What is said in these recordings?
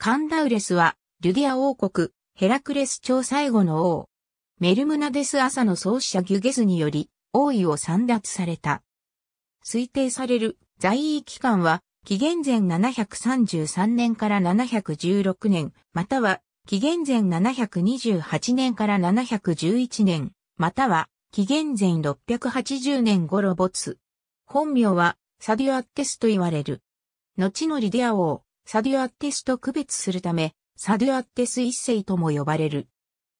カンダウレスは、リュデア王国、ヘラクレス朝最後の王。メルムナデス朝の創始者ギュゲズにより、王位を散奪された。推定される在位期間は、紀元前733年から716年、または、紀元前728年から711年、または、紀元前680年頃没。本名は、サデュアッテスと言われる。後のリディア王、サデュアッテスと区別するため、サデュアッテス一世とも呼ばれる。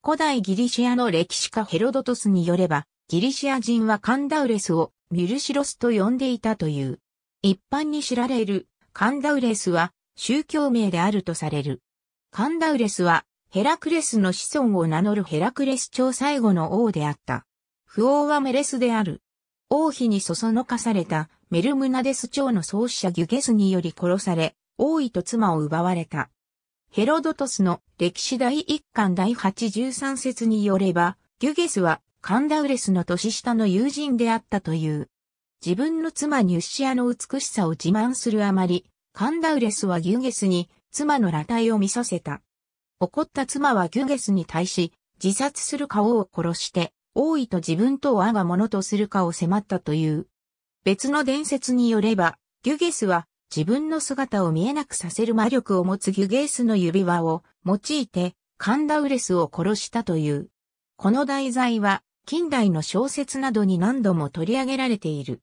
古代ギリシアの歴史家ヘロドトスによれば、ギリシア人はカンダウレスをミュルシロスと呼んでいたという。一般に知られるカンダウレスは宗教名であるとされる。カンダウレスはヘラクレスの子孫を名乗るヘラクレス朝最後の王であった。不王はメレスである。王妃にそそのかされたメルムナデス朝の創始者ギュゲスにより殺され、王位と妻を奪われた。ヘロドトスの歴史第1巻第83節によれば、ギュゲスはカンダウレスの年下の友人であったという。自分の妻ニュッシアの美しさを自慢するあまり、カンダウレスはギュゲスに妻の裸体を見させた。怒った妻はギュゲスに対し、自殺する顔を殺して、王位と自分とを我がものとするかを迫ったという。別の伝説によれば、ギュゲスは自分の姿を見えなくさせる魔力を持つギュゲースの指輪を用いてカンダウレスを殺したという。この題材は近代の小説などに何度も取り上げられている。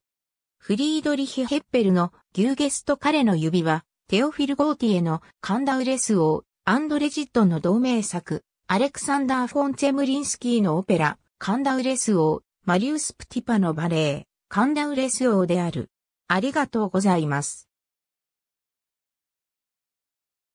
フリードリヒ・ヘッペルのギューゲスと彼の指輪、テオフィル・ゴーティエのカンダウレス王、アンドレ・ジットンの同名作、アレクサンダー・フォン・チェムリンスキーのオペラ、カンダウレス王、マリウス・プティパのバレエ、カンダウレス王である。ありがとうございます。